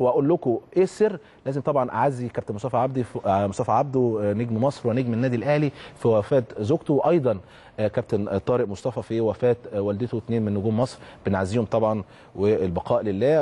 واقول لكم ايه السر لازم طبعا اعزي كابتن مصطفى عبدي آه، مصطفى عبده آه، نجم مصر ونجم النادي الاهلي في وفاه زوجته وايضا آه، كابتن طارق مصطفى في وفاه والدته اثنين من نجوم مصر بنعزيهم طبعا والبقاء لله